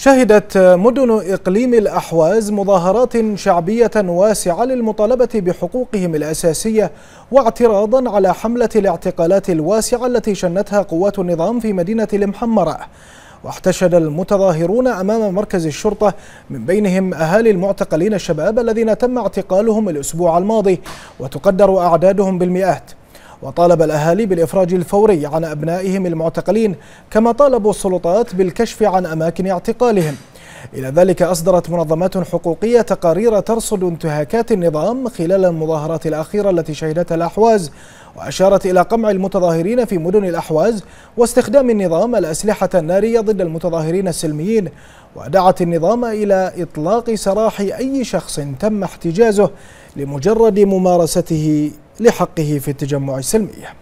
شهدت مدن إقليم الأحواز مظاهرات شعبية واسعة للمطالبة بحقوقهم الأساسية واعتراضا على حملة الاعتقالات الواسعة التي شنتها قوات النظام في مدينة المحمرة واحتشد المتظاهرون أمام مركز الشرطة من بينهم أهالي المعتقلين الشباب الذين تم اعتقالهم الأسبوع الماضي وتقدر أعدادهم بالمئات وطالب الأهالي بالإفراج الفوري عن أبنائهم المعتقلين كما طالبوا السلطات بالكشف عن أماكن اعتقالهم إلى ذلك أصدرت منظمات حقوقية تقارير ترصد انتهاكات النظام خلال المظاهرات الأخيرة التي شهدتها الأحواز وأشارت إلى قمع المتظاهرين في مدن الأحواز واستخدام النظام الأسلحة النارية ضد المتظاهرين السلميين ودعت النظام إلى إطلاق سراح أي شخص تم احتجازه لمجرد ممارسته لحقه في التجمع السلمي